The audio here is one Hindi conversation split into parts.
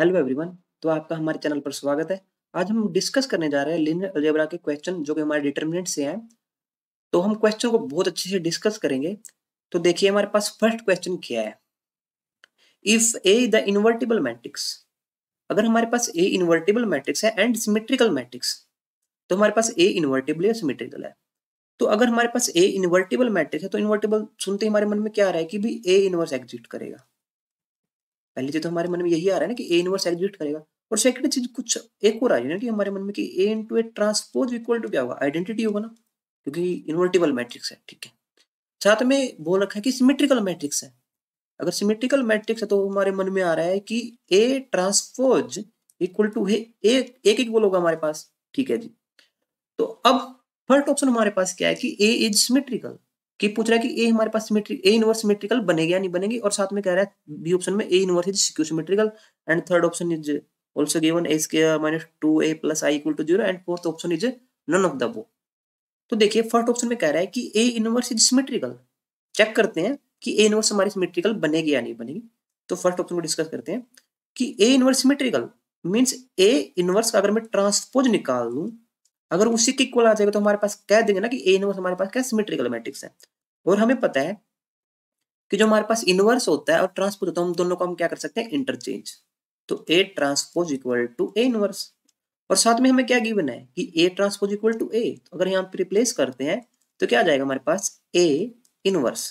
हेलो एवरीवन तो आपका हमारे चैनल पर स्वागत है आज हम डिस्कस करने जा रहे हैं लिनियर अलजेब्रा के क्वेश्चन जो कि हमारे डिटर्मिनेंट से हैं तो हम क्वेश्चन को बहुत अच्छे से डिस्कस करेंगे तो देखिए हमारे पास फर्स्ट क्वेश्चन क्या है if A the invertible matrix अगर हमारे पास ए इन्वर्टिबल मैट्रिक्स है एंड सिमेट्रिकल मैट्रिक्स तो हमारे पास ए इन्वर्टिबल या सिमेट्रिकल है तो अगर हमारे पास ए इन्वर्टिबल मैट्रिक्स है तो इन्वर्टिबल सुनते ही हमारे मन में क्या आ रहा है कि भी ए इन्वर्स एग्जिट करेगा पहली चीज तो हमारे मन में यही आ रहा है ना कि ए इनवर्स एग्जिस्ट करेगा और सेकंड चीज कुछ एक और आ रही है ना कि हमारे मन में कि A into A transpose equal to क्या होगा आइडेंटिटी होगा ना क्योंकि इन्वर्टिबल मैट्रिक्स है ठीक है साथ में बोल रखा है कि सिमेट्रिकल मैट्रिक्स है अगर सिमेट्रिकल मैट्रिक्स है तो हमारे मन में आ रहा है कि ए ट्रांसपोज इक्वल टू है एक एक इक्वल होगा हमारे पास ठीक है जी तो अब फर्स्ट ऑप्शन हमारे पास क्या है कि ए इज सिमेट्रिकल कि पूछ रहा है कि ए हमारे पास सिमेट्रिक ए इनवर्स सिमेट्रिकल बनेगा या नहीं बनेगी और साथ में कह रहा है बी ऑप्शन में A inverse is skew symmetrical and third option is also given A square minus two A plus I equal to 0 and fourth option is none of the वो तो देखिए फर्स्ट ऑप्शन में कह रहा है कि A inverse is symmetrical check करते हैं कि ए इनवर्स हमारी सिमेट्रिकल बनेगी या नहीं बनेगी तो फर्स्ट ऑप्शन को डिस्कस करते हैं कि A inverse symmetrical means A inverse का अगर मैं ट्रांसपोज निकाल लूं अगर उसी के इक्वल आ जाएगा तो हमारे पास कह देंगे ना कि ए इनवर्स हमारे पास क्या सिमेट्रिकल मैट्रिक्स है और हमें पता है कि जो हमारे पास इनवर्स होता है और ट्रांसपोज होता है हम दोनों को हम क्या कर सकते हैं इंटरचेंज तो A transpose equal to A inverse और साथ में हमें क्या गिवन है कि A transpose equal to A अगर यहाँ पे रिप्लेस करते हैं तो क्या आ जाएगा हमारे पास ए इनवर्स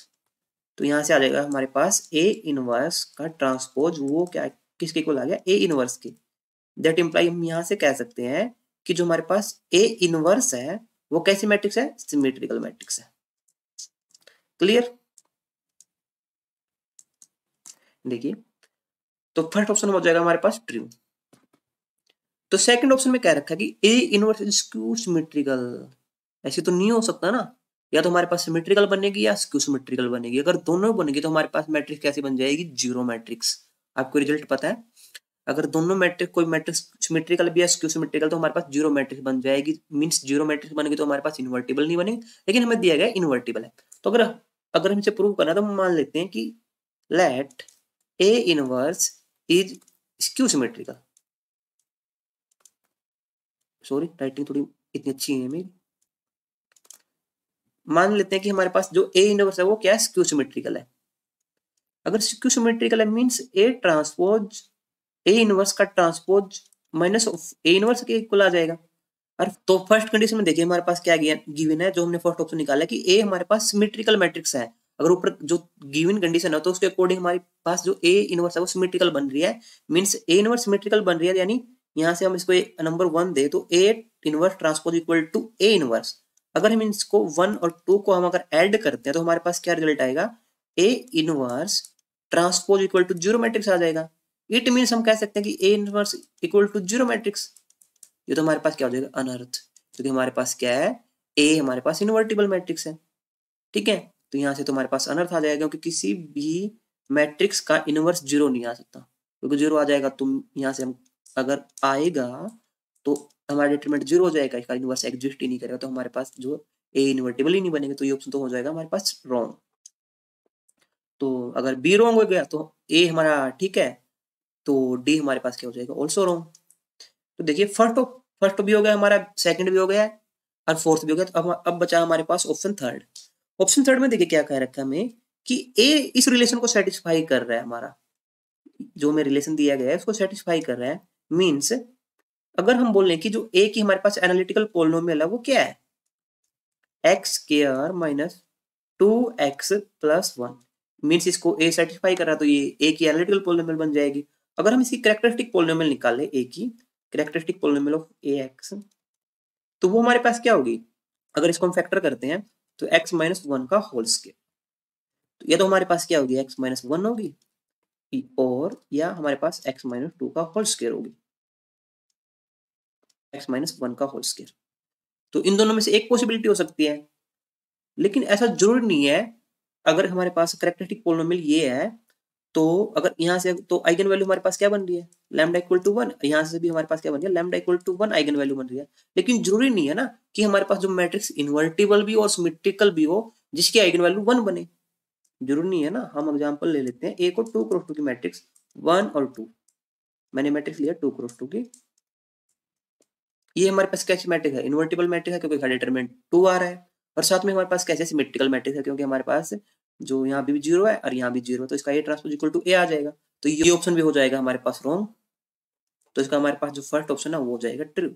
तो यहाँ से आ जाएगा हमारे पास ए इनवर्स का ट्रांसपोज वो क्या किसके इक्वल आ गया ए इनवर्स के दैट इम्प्लाई हम यहाँ से कह सकते हैं कि जो हमारे पास ए इनवर्स है वो कैसी मैट्रिक्स है सिमेट्रिकल मैट्रिक्स है क्लियर देखिए तो फर्स्ट ऑप्शन हो जाएगा हमारे पास ट्रू तो सेकंड ऑप्शन में क्या रखा है कि A inverse is skew symmetrical ऐसे तो नहीं हो सकता ना या तो हमारे पास सिमेट्रिकल बनेगी या स्क्यू सिमेट्रिकल बनेगी अगर दोनों बनेगी तो हमारे पास मैट्रिक्स कैसी बन जाएगी जीरो मैट्रिक्स आपको रिजल्ट पता है अगर दोनों मैट्रिक कोई मैट्रिक्स सिमेट्रिकल भी है सिमेट्रिकल तो हमारे पास जीरो मैट्रिक्स बन जाएगी मीन्स जीरो मैट्रिक्स बनेगी तो हमारे पास इन्वर्टिबल नहीं बनेगी लेकिन हमें दिया गया इन्वर्टिबल है तो अगर अगर हमसे प्रूव करना तो मान लेते हैं कि let A inverse is skew symmetrical sorry writing थोड़ी इतनी अच्छी है मेरी मान लेते हैं कि हमारे पास जो ए इनवर्स है वो क्या है स्क्यू सिमेट्रिकल है अगर स्क्यू सिमेट्रिकल है means A transpose A inverse का ट्रांसपोज माइनस ए इनवर्स के इक्वल आ जाएगा और तो फर्स्ट कंडीशन में देखिए हमारे पास क्या गिवन है जो हमने फर्स्ट ऑप्शन निकाला कि ए हमारे पास सिमेट्रिकल मैट्रिक्स है अगर ऊपर जो गिवन कंडीशन है तो उसके अकॉर्डिंग हमारे पास जो ए इनवर्स है वो सिमेट्रिकल बन रही है मींस ए इनवर्स सिमेट्रिकल बन रही है यानी यहाँ से हम इसको नंबर वन दे तो A inverse transpose equal to A inverse अगर हम इसको वन और टू को हम अगर ऐड करते हैं तो हमारे पास क्या रिजल्ट आएगा A inverse transpose equal to zero matrix आ जाएगा इट मीन्स हम कह सकते हैं कि A inverse equal to zero matrix ये तो हमारे पास क्या हो जाएगा अनर्थ क्योंकि हमारे पास क्या है ए हमारे पास इन्वर्टिबल मैट्रिक्स है ठीक है तो यहाँ से तुम्हारे तो पास अनर्थ आ जाएगा क्योंकि किसी भी मैट्रिक्स का इनवर्स जीरो नहीं आ सकता क्योंकि जीरो आ जाएगा तुम तो यहाँ से हम अगर आएगा तो हमारा डिटरमेंट जीरो हो जाएगा इसका इनवर्स एग्जिस्ट ही नहीं करेगा तो हमारे पास जो ए इन्वर्टेबल ही नहीं बनेगा तो ये ऑप्शन तो हो जाएगा हमारे पास रॉन्ग तो अगर बी रॉन्ग हो गया तो ए हमारा ठीक है तो डी हमारे पास क्या हो जाएगा ऑल्सो रॉन्ग तो देखिए फर्स्ट फर्स्ट तो, तो भी हो गया हमारा सेकंड भी हो गया और फोर्थ भी हो गया तो अब अब बचा हमारे पास ऑप्शन थर्ड ऑप्शन थर्ड में देखिए क्या कह रखा है हमें कि ए इस रिलेशन को सेटिस्फाई कर रहा है हमारा जो हमें रिलेशन दिया गया है उसको सेटिस्फाई कर रहा है मीन्स अगर हम बोल कि जो ए की हमारे पास एनालिटिकल पोलोमियल है वो क्या है एक्स के R minus two X plus one means इसको ए सेटिस्फाई कर रहा है तो ये ए की एनालिटिकल पोलोमियल बन जाएगी अगर हम इसकी करेक्टरिस्टिक पोलिनोमियल निकाल लें ए की characteristic polynomial of A X तो वो हमारे पास क्या होगी अगर इसको हम फैक्टर करते हैं तो एक्स माइनस वन का होल स्केयर तो ये तो हमारे पास क्या होगी एक्स माइनस वन होगी और या हमारे पास एक्स माइनस टू का होल स्केयर होगी एक्स माइनस वन का होल स्केयर तो इन दोनों में से एक पॉसिबिलिटी हो सकती है लेकिन ऐसा जरूरी नहीं है अगर हमारे पास करेक्टरिस्टिक पोलिनोमियल ये है तो अगर यहाँ से तो आइगन वैल्यू हमारे पास क्या बन रही है लैमडा इक्वल टू वन यहाँ से भी हमारे पास क्या बन रही है lambda equal to one eigen value बन रही है लेकिन जरूरी नहीं है ना कि हमारे पास जो मैट्रिक्स इन्वर्टिबल भी और सिमेट्रिकल भी हो जिसकी आइगन वैल्यू वन बने जरूरी नहीं है ना हम एग्जाम्पल ले लेते हैं एक और टू क्रॉस टू की मैट्रिक्स वन और टू मैंने मैट्रिक्स लिया टू क्रॉस टू की ये हमारे पास कैसी मैट्रिक्स है इन्वर्टिबल मैट्रिक्स है क्योंकि इसका डिटरमिनेंट टू आ रहा है और साथ में हमारे पास कैसे सिमेट्रिकल मैट्रिक्स है क्योंकि हमारे पास जो यहाँ भी जीरो है और यहाँ भी जीरो है तो इसका A transpose equal to A आ जाएगा तो ये ऑप्शन भी हो जाएगा हमारे पास रॉन्ग तो इसका हमारे पास जो फर्स्ट ऑप्शन है वो हो जाएगा ट्रू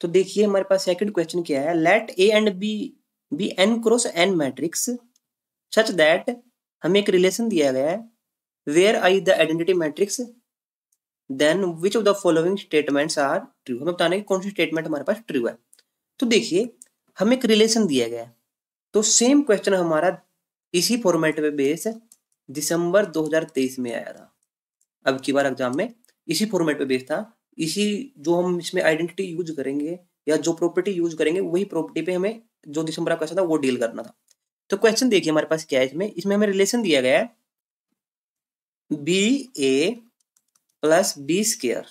तो देखिए हमारे पास सेकंड क्वेश्चन क्या है let A and B be N cross N matrix such that हमें एक रिलेशन दिया गया है where I the identity matrix then which of the following statements are true हमें बताना है कौन सी स्टेटमेंट हमारे पास ट्रू है तो देखिए हमें एक रिलेशन दिया गया है तो सेम क्वेश्चन हमारा इसी फॉर्मेट पे बेस दिसंबर 2023 में आया था अब की बार एग्जाम में इसी फॉर्मेट पे बेस था इसी जो हम इसमें आइडेंटिटी यूज करेंगे या जो प्रॉपर्टी यूज करेंगे वही प्रॉपर्टी पे हमें जो दिसंबर का क्वेश्चन था वो डील करना था तो क्वेश्चन देखिए हमारे पास क्या है इसमें इसमें हमें रिलेशन दिया गया है B A plus B square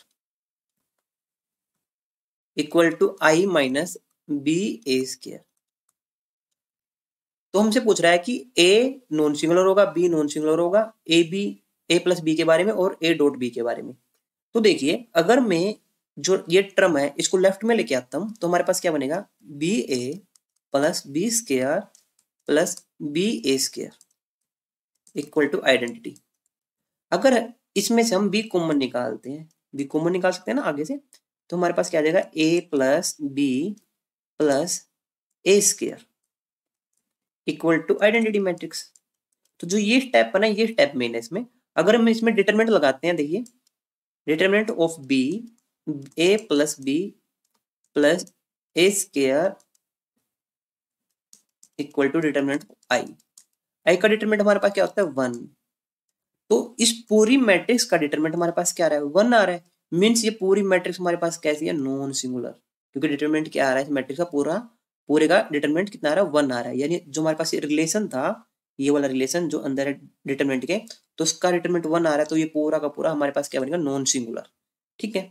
equal to I minus B A square तो हमसे पूछ रहा है कि ए नॉन सिंगुलर होगा बी नॉन सिंगुलर होगा A B A plus B के बारे में और ए डॉट बी के बारे में तो देखिए अगर मैं जो ये टर्म है इसको लेफ्ट में लेके आता हूं तो हमारे पास क्या बनेगा B A plus B square plus B A square equal to identity अगर इसमें से हम बी कॉमन निकालते हैं बी कॉमन निकाल सकते हैं ना आगे से तो हमारे पास क्या आ जाएगा A plus B plus A square equal to identity matrix तो जो ये स्टेप है ना ये स्टेप मेन है इसमें अगर हम इसमें डिटरमिनेंट लगाते हैं देखिए determinant of B A plus B plus A square equal to determinant I I का डिटरमिनेंट हमारे पास क्या होता है वन तो इस पूरी मैट्रिक्स का डिटरमिनेंट हमारे पास क्या रहा है वन आ रहा है मीन्स ये पूरी मैट्रिक्स हमारे पास कैसी है नॉन सिंगुलर क्योंकि डिटरमिनेंट क्या आ रहा है मैट्रिक्स का पूरा पूरे का डिटरमिनेंट कितना आ रहा है वन आ रहा है यानी जो हमारे पास ये रिलेशन था ये वाला रिलेशन जो अंदर है डिटरमिनेंट के तो उसका डिटरमिनेंट वन आ रहा है तो ये पूरा का पूरा हमारे पास क्या बनेगा नॉन सिंगुलर ठीक है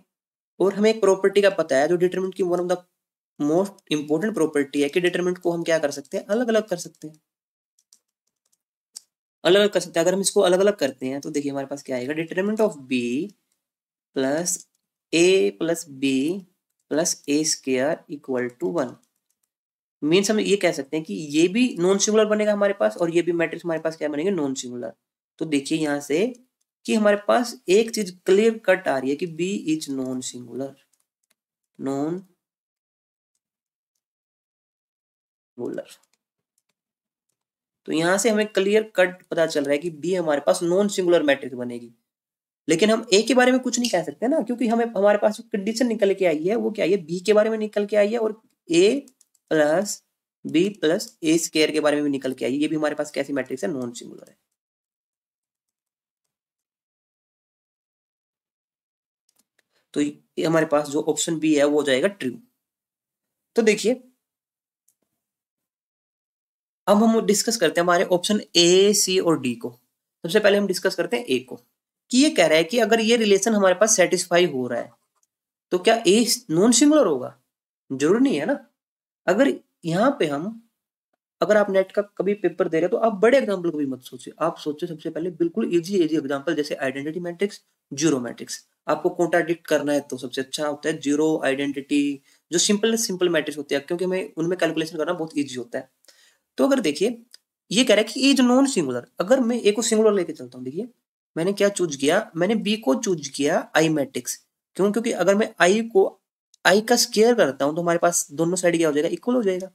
और हमें एक प्रॉपर्टी का पता है जो डिटरमिनेंट की one of the most important property है कि डिटरमिनेंट को हम क्या कर सकते हैं अलग अलग कर सकते हैं अलग अलग कर सकते हैं अगर हम इसको अलग अलग करते हैं तो देखिए हमारे पास क्या आएगा determinant of B plus A plus B plus A square equal to one means हम ये कह सकते हैं कि ये भी नॉन सिंगुलर बनेगा हमारे पास और ये भी मैट्रिक्स हमारे पास क्या बनेंगे नॉन सिंगुलर तो देखिए यहाँ से कि हमारे पास एक चीज क्लियर कट आ रही है कि B is non singular non singular तो यहां से हमें क्लियर कट पता चल रहा है कि बी हमारे पास नॉन सिंगुलर मैट्रिक्स बनेगी लेकिन हम ए के बारे में कुछ नहीं कह सकते ना क्योंकि हमें हमारे पास जो कंडीशन निकल के आई है वो क्या है बी के बारे में निकल के आई है और A plus B plus A square के बारे में भी निकल के आई है ये भी हमारे पास कैसी मैट्रिक्स है नॉन सिंगुलर है तो ये हमारे पास जो ऑप्शन बी है वो हो जाएगा ट्रू तो देखिए अब हम डिस्कस करते हैं हमारे ऑप्शन ए सी और डी को सबसे पहले हम डिस्कस करते हैं ए को कि ये कह रहा है कि अगर ये रिलेशन हमारे पास सेटिस्फाई हो रहा है तो क्या ए नॉन सिंगुलर होगा जरूर नहीं है ना अगर यहाँ पे हम अगर आप नेट का कभी पेपर दे रहे हो तो आप बड़े एग्जाम्पल को भी मत सोचिए आप सोचिए सबसे पहले बिल्कुल इजी इजी एग्जाम्पल जैसे आइडेंटिटी मैट्रिक्स जीरो मैट्रिक्स आपको कॉन्ट्राडिक्ट करना है तो सबसे अच्छा होता है जीरो आइडेंटिटी जो सिंपल सिंपल मैट्रिक्स होते हैं क्योंकि हमें उनमें कैलकुलेशन करना बहुत ईजी होता है तो अगर देखिए ये कह रहा है कि इज नॉन सिंगुलर अगर मैं एक को सिंगुलर लेके चलता हूँ देखिए मैंने क्या चूज किया मैंने बी को चूज किया आई मैट्रिक्स क्यों क्योंकि अगर मैं आई को आई का स्केयर करता हूं तो हमारे पास दोनों साइड क्या हो जाएगा इक्वल हो जाएगा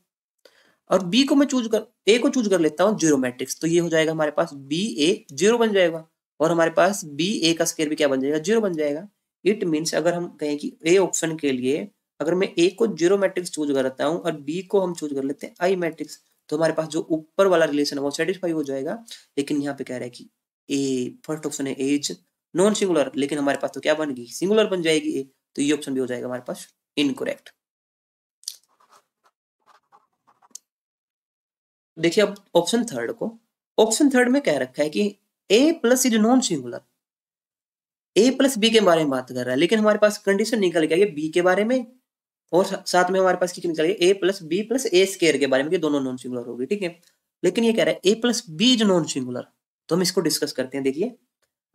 और बी को मैं चूज कर ए को चूज कर लेता हूँ जीरो मैट्रिक्स तो ये हो जाएगा हमारे पास बी ए जीरो बन जाएगा और हमारे पास बी ए का स्केयर भी क्या बन जाएगा जीरो बन जाएगा इट मीन्स अगर हम कहें कि ए ऑप्शन के लिए अगर मैं ए को जीरो मैट्रिक्स चूज कर लेता हूँ और बी को हम चूज कर लेते हैं आई मैट्रिक्स तो हमारे पास जो ऊपर वाला रिलेशन है वो सेटिस्फाई हो जाएगा लेकिन यहाँ पे कह रहा है कि ए फर्स्ट ऑप्शन है एज नॉन सिंगुलर लेकिन हमारे पास तो क्या बन गई सिंगुलर बन जाएगी ए तो ये ऑप्शन भी हो जाएगा हमारे पास इनकोरेक्ट देखिए अब ऑप्शन थर्ड को ऑप्शन थर्ड में कह रखा है कि A plus is non singular A plus B के बारे में बात कर रहा है लेकिन हमारे पास कंडीशन निकल के है बी के बारे में और साथ में हमारे पास क्या निकल गया A plus B plus A square के बारे में दोनों नॉन सिंगुलर होगी ठीक है लेकिन ये कह रहा है A plus B is non singular तो हम इसको डिस्कस करते हैं देखिए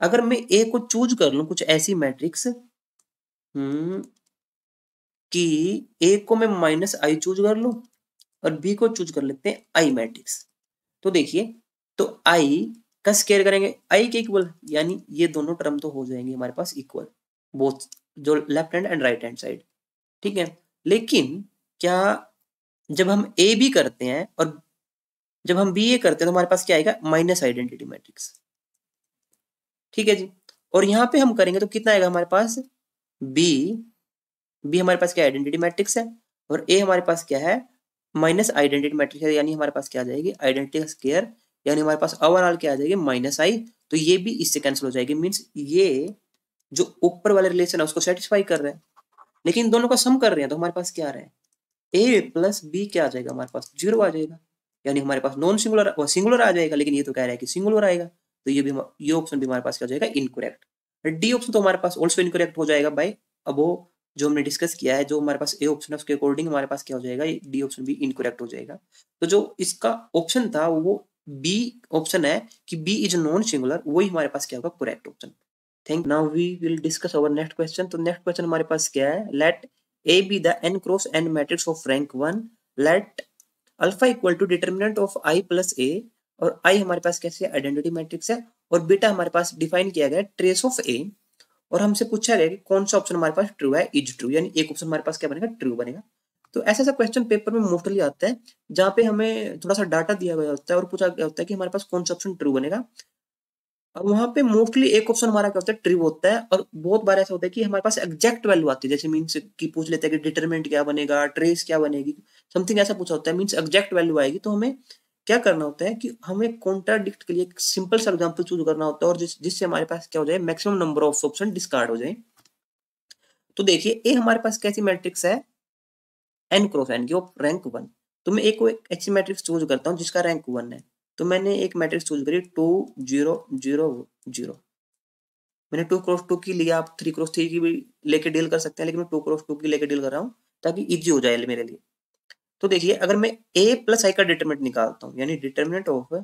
अगर मैं ए को चूज कर लू कुछ ऐसी मैट्रिक्स हम्म, कि ए को मैं माइनस आई चूज कर लू और बी को चूज कर लेते हैं आई मैट्रिक्स तो देखिए तो आई का स्केयर करेंगे आई के इक्वल यानी ये दोनों टर्म तो हो जाएंगे हमारे पास इक्वल बोथ जो left hand and right hand side ठीक है लेकिन क्या जब हम ए भी करते हैं और जब हम बी ए करते हैं तो हमारे पास क्या आएगा माइनस आइडेंटिटी मैट्रिक्स ठीक है जी और यहाँ पे हम करेंगे तो कितना आएगा हमारे पास बी बी हमारे पास क्या आइडेंटिटी मैट्रिक्स है और ए हमारे पास क्या है माइनस आइडेंटिटी मैट्रिक्स है यानी हमारे पास क्या आ जाएगी आइडेंटिटी स्केयर यानी हमारे पास ओवरऑल क्या आ जाएगी माइनस आई तो ये भी इससे कैंसिल हो जाएगी मीन्स ये जो ऊपर वाले रिलेशन है उसको सेटिस्फाई कर रहे हैं लेकिन दोनों का सम कर रहे हैं तो हमारे पास क्या आ रहा है ए प्लस बी क्या आ जाएगा हमारे पास जीरो आ जाएगा यानी हमारे पास नॉन सिंगुलर सिंगुलर आ जाएगा लेकिन ये तो कह रहा है कि सिंगुलर आएगा तो ये भी ये ऑप्शन भी हमारे पास क्या हो जाएगा इनकोरेक्ट डी ऑप्शन तो हमारे पास ऑल्सो इनकोरेक्ट हो जाएगा बाई अब वो जो हमने डिस्कस किया है जो हमारे पास ए ऑप्शन है उसके अकॉर्डिंग हमारे पास क्या हो जाएगा डी ऑप्शन भी इनकोरेक्ट हो जाएगा तो जो इसका ऑप्शन था वो बी ऑप्शन है कि बी इज नॉन सिंगुलर वही हमारे पास क्या होगा correct option thank now we will discuss our next question तो नेक्स्ट क्वेश्चन हमारे पास क्या है let A B the N cross N matrix of rank one let alpha equal to determinant of I plus A और आई हमारे पास कैसे आइडेंटिटी मैट्रिक्स है और बीटा हमारे पास डिफाइन किया गया ट्रेस ऑफ ए और हमसे पूछा गया कि कौन सा ऑप्शन हमारे पास ट्रू है इज ट्रू यानी एक ऑप्शन हमारे पास क्या बनेगा ट्रू बनेगा तो ऐसा ऐसा क्वेश्चन पेपर में मोस्टली आता है जहाँ पे हमें थोड़ा सा डाटा दिया गया होता है और पूछा गया होता है कि हमारे पास कौन सा ऑप्शन ट्रू बनेगा वहां पे मोस्टली एक ऑप्शन हमारा क्या होता है ट्रिव होता है और बहुत बार ऐसा होता है कि हमारे पास एग्जैक्ट वैल्यू आती है जैसे मीन्स की पूछ लेते हैं कि डिटरमेंट क्या बनेगा ट्रेस क्या बनेगी समथिंग ऐसा पूछा होता है मीन्स एग्जैक्ट वैल्यू आएगी तो हमें क्या करना होता है कि हमें कॉन्ट्राडिक्ट के लिए एक सिंपल सा एग्जाम्पल चूज करना होता है और जिस जिससे हमारे पास क्या हो जाए maximum number of option discard हो जाए तो देखिए ए हमारे पास कैसी मैट्रिक्स है एन क्रॉस एन की रैंक वन तो मैं एक ऐसी मैट्रिक्स चूज करता हूँ जिसका रैंक वन है तो मैंने एक मैट्रिक्स चूज करी टू जीरो जीरो जीरो मैंने टू क्रॉस टू की लिया आप थ्री क्रॉस थ्री की भी लेके डील कर सकते हैं लेकिन मैं टू क्रॉस टू की लेके डील कर रहा हूँ ताकि इजी हो जाए मेरे लिए तो देखिए अगर मैं ए प्लस आई का डिटरमिनेंट निकालता हूँ यानी determinant of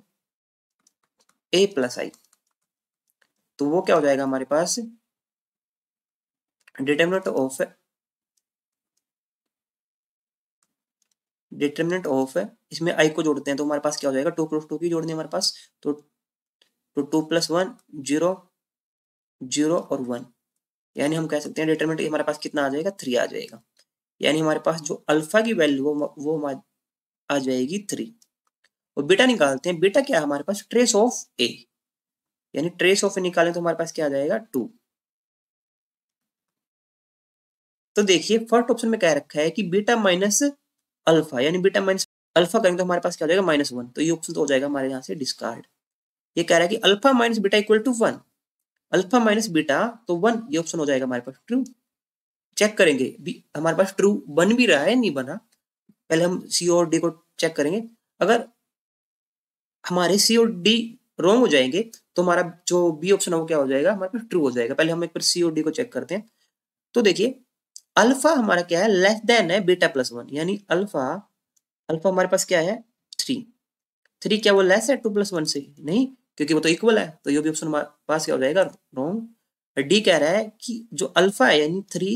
A plus I तो वो क्या हो जाएगा हमारे पास डिटरमिनेंट ऑफ डिटर्मिनेंट ऑफ है इसमें आई को जोड़ते हैं तो हमारे पास क्या हो जाएगा टू क्रॉस टू की जोड़नी हमारे पास तो टू तो प्लस वन जीरो जीरो और वन यानी हम कह सकते हैं डिटर्मिनेंट हमारे पास कितना आ जाएगा थ्री आ जाएगा यानी हमारे पास जो अल्फा की वैल्यू वो वो आ जाएगी थ्री और बीटा निकालते हैं बीटा क्या है हमारे पास ट्रेस ऑफ ए यानी ट्रेस ऑफ ए निकालें तो हमारे पास क्या आ जाएगा टू तो देखिए फर्स्ट ऑप्शन में कह रखा है कि बीटा माइनस अल्फा यानी बीटा माइनस अल्फा करेंगे तो हमारे पास क्या हो जाएगा माइनस वन तो ये ऑप्शन तो हो जाएगा हमारे यहाँ से डिस्कार्ड ये कह रहा है कि alpha minus beta equal to one alpha minus beta तो वन ये ऑप्शन हो जाएगा हमारे पास ट्रू चेक करेंगे हमारे पास ट्रू बन भी रहा है नहीं बना पहले हम सी और डी को चेक करेंगे अगर हमारे सी और डी रॉन्ग हो जाएंगे तो हमारा जो बी ऑप्शन है वो क्या हो जाएगा हमारे पास ट्रू हो जाएगा पहले हम एक बार सी और डी को चेक करते हैं तो देखिए अल्फा हमारा क्या है लेस देन है बीटा प्लस वन यानी अल्फा अल्फा हमारे पास क्या है थ्री थ्री क्या वो लेस है टू प्लस वन से नहीं क्योंकि वो तो इक्वल है तो ये भी ऑप्शन हमारे पास क्या हो जाएगा रॉन्ग डी कह रहा है कि जो अल्फा है यानी थ्री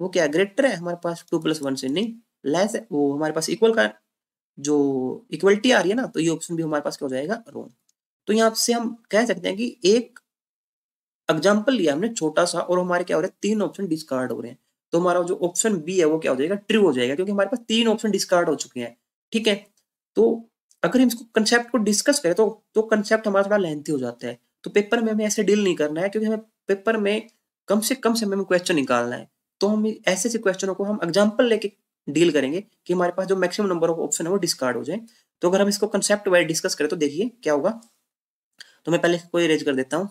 वो क्या ग्रेटर है हमारे पास टू प्लस वन से नहीं लेस है वो हमारे पास इक्वल का जो इक्वलिटी आ रही है ना तो ये ऑप्शन भी हमारे पास क्या हो जाएगा रॉन्ग तो यहाँ से हम कह सकते हैं कि एक एग्जाम्पल लिया हमने छोटा सा और हमारे क्या हो रहा है तीन ऑप्शन डिस्कार्ड हो रहे हैं तो हमारा जो ऑप्शन बी है वो क्या हो जाएगा ट्रू हो जाएगा क्योंकि हमारे पास तीन ऑप्शन डिस्कार्ड हो चुके हैं ठीक है तो अगर हम इसको कंसेप्ट को डिस्कस करें तो तो कंसेप्ट हमारा थोड़ा लेंथी हो जाता है तो पेपर में हमें ऐसे डील नहीं करना है क्योंकि हमें पेपर में कम से कम समय में क्वेश्चन निकालना है तो हम ऐसे ऐसे क्वेश्चनों को हम एग्जाम्पल लेके डील करेंगे कि हमारे पास जो मैक्सिमम नंबर ऑफ ऑप्शन है वो डिस्कार्ड हो जाए तो अगर हम इसको कंसेप्ट वाइज डिस्कस करें तो देखिए क्या होगा तो मैं पहले इसको इरेज कर देता हूँ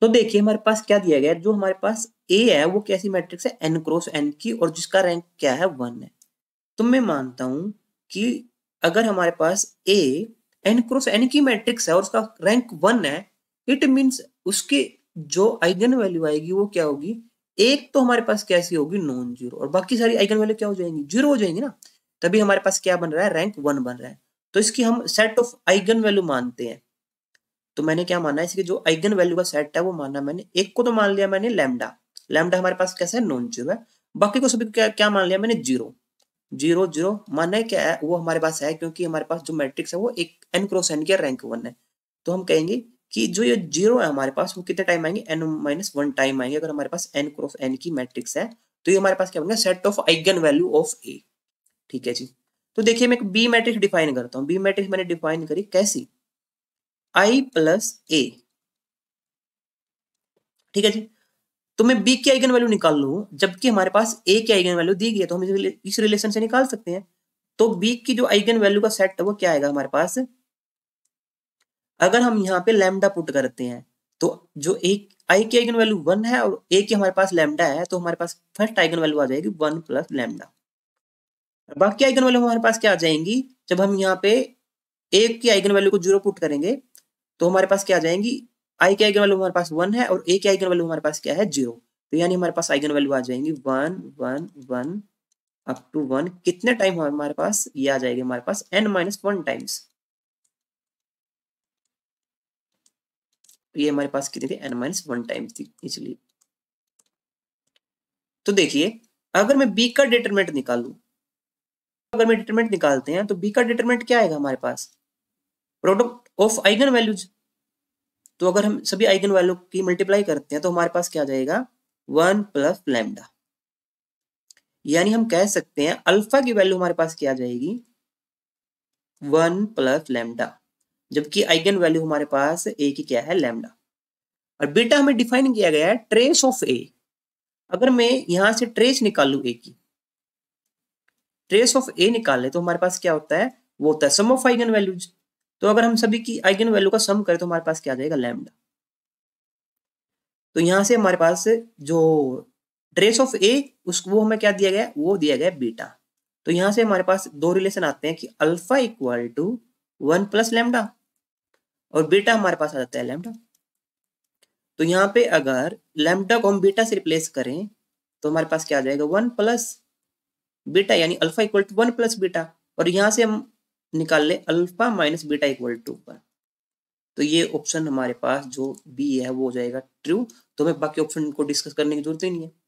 तो देखिए हमारे पास क्या दिया गया है जो हमारे पास ए है वो कैसी मैट्रिक्स है एन क्रॉस एन की और जिसका रैंक क्या है वन है तो मैं मानता हूं कि अगर हमारे पास ए एन क्रॉस एन की मैट्रिक्स है और उसका रैंक वन है इट मीन्स उसके जो आइगन वैल्यू आएगी वो क्या होगी एक तो हमारे पास कैसी होगी नॉन जीरो और बाकी सारी आइगन वैल्यू क्या हो जाएंगी जीरो हो जाएंगी ना तभी हमारे पास क्या बन रहा है रैंक वन बन रहा है तो इसकी हम सेट ऑफ आइगन वैल्यू मानते हैं तो मैंने क्या माना इसके जो आइगन वैल्यू का सेट है वो माना मैंने एक को तो मान लिया मैंने लेमडा लेमडा हमारे पास कैसे है नॉन जीरो है बाकी को सभी क्या क्या मान लिया मैंने जीरो जीरो जीरो माना क्या है वो हमारे पास है क्योंकि हमारे पास जो मैट्रिक्स है वो एक एन क्रॉस एन की रैंक वन है तो हम कहेंगे कि जो ये जीरो है हमारे पास वो कितने टाइम आएंगे एन माइनस वन टाइम आएंगे अगर हमारे पास एन क्रॉस एन की मैट्रिक्स है तो ये हमारे पास क्या बनेगा set of eigen value of A ठीक है जी तो देखिए मैं एक बी मैट्रिक्स डिफाइन करता हूँ बी मैट्रिक्स मैंने डिफाइन करी कैसी आई प्लस ए ठीक है जी तो मैं बी की आइगन वैल्यू निकाल लू जबकि हमारे पास ए की आइगन वैल्यू दी गई है तो हम इस रिलेशन से निकाल सकते हैं तो बी की जो आइगन वैल्यू का सेट है वो क्या आएगा हमारे पास अगर हम यहाँ पे लैमडा पुट करते हैं तो जो एक आई की आइगन वैल्यू वन है और ए की हमारे पास लैमडा है तो हमारे पास फर्स्ट आइगन वैल्यू आ जाएगी वन प्लस लैमडा बाकी आइगन वैल्यू हमारे पास क्या आ जाएंगी जब हम यहाँ पे ए की आइगन वैल्यू को जीरो पुट करेंगे तो हमारे पास क्या आ जाएंगी आई के आइगन वैल्यू हमारे पास वन है और ए के आइगन वैल्यू हमारे पास क्या है जीरो तो यानी हमारे पास आइगन वैल्यू आ जाएंगी one one one up to one कितने टाइम हमारे पास ये आ जाएगी हमारे पास एन माइनस वन टाइम्स ये हमारे पास कितनी थी एन माइनस वन टाइम्स थी इसलिए तो देखिए अगर मैं बी का डिटरमेंट निकालू अगर मैं डिटरमेंट निकालते हैं तो बी का डिटरमेंट क्या आएगा हमारे पास प्रोडक्ट ऑफ आइगन वैल्यूज तो अगर हम सभी आइगन वैल्यू की मल्टीप्लाई करते हैं तो हमारे पास क्या जाएगा वन प्लस लैमडा यानी हम कह सकते हैं अल्फा की वैल्यू हमारे पास क्या जाएगी वन प्लस लैमडा जबकि आइगन वैल्यू हमारे पास ए की क्या है लैमडा और बीटा हमें डिफाइन किया गया है ट्रेस ऑफ ए अगर मैं यहां से ट्रेस निकालू ए की ट्रेस ऑफ ए निकाले तो हमारे पास क्या होता है वो होता है सम ऑफ आइगन वैल्यूज तो अगर हम सभी की आइगन वैल्यू का सम करें तो हमारे पास क्या आ जाएगा लैमडा तो यहां से हमारे पास जो ट्रेस ऑफ ए उसको वो हमें क्या दिया गया वो दिया गया बीटा तो यहां से हमारे पास दो रिलेशन आते हैं कि alpha equal to one plus lambda और बीटा हमारे पास आ जाता है लेमडा तो यहाँ पे अगर लेमडा को हम बीटा से रिप्लेस करें तो हमारे पास क्या आ जाएगा वन प्लस बीटा यानी alpha equal to one plus beta और यहां से हम निकाल ले alpha minus beta equal to पर तो ये ऑप्शन हमारे पास जो बी है वो हो जाएगा ट्रू तो हमें बाकी ऑप्शन को डिस्कस करने की जरूरत ही नहीं है